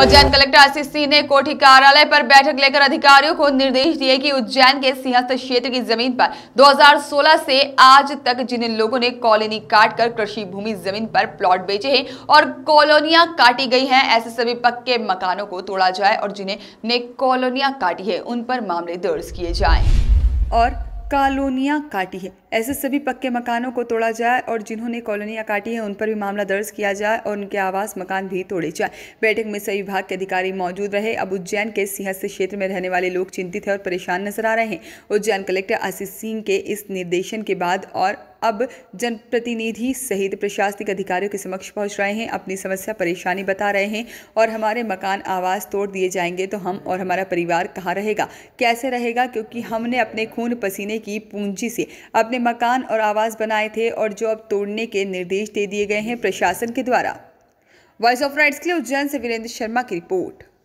Ujjain collector आशीष सिंह ने कोठी कार्यालय पर बैठक लेकर अधिकारियों को निर्देश दिए कि उज्जैन के सिंहस्थ क्षेत्र की जमीन पर 2016 से आज तक जिन लोगों ने कॉलोनी काट कर कृषि भूमि जमीन पर प्लॉट बेचे हैं और कॉलोनियां काटी गई हैं ऐसे सभी पक्के मकानों को तोड़ा जाए और जिन्हें ने कॉलोनियां काटी है उन पर मामले दर्ज किए जाए और कॉलोनियां काटी है ऐसे सभी पक्के मकानों को तोड़ा जाए और जिन्होंने कॉलोनियाँ काटी हैं उन पर भी मामला दर्ज किया जाए और उनके आवास मकान भी तोड़े जाए बैठक में सभी विभाग के अधिकारी मौजूद रहे अब उज्जैन के सिंहस्थ क्षेत्र में रहने वाले लोग चिंतित हैं और परेशान नजर आ रहे हैं उज्जैन कलेक्टर आशीष सिंह के इस निर्देशन के बाद और अब जनप्रतिनिधि सहित प्रशासनिक अधिकारियों के समक्ष पहुंच रहे हैं अपनी समस्या परेशानी बता रहे हैं और हमारे मकान आवास तोड़ दिए जाएंगे तो हम और हमारा परिवार कहाँ रहेगा कैसे रहेगा क्योंकि हमने अपने खून पसीने की पूंजी से अपने मकान और आवास बनाए थे और जो अब तोड़ने के निर्देश दे दिए गए हैं प्रशासन के द्वारा वॉइस ऑफ राइट्स के लिए उज्जैन से वीरेंद्र शर्मा की रिपोर्ट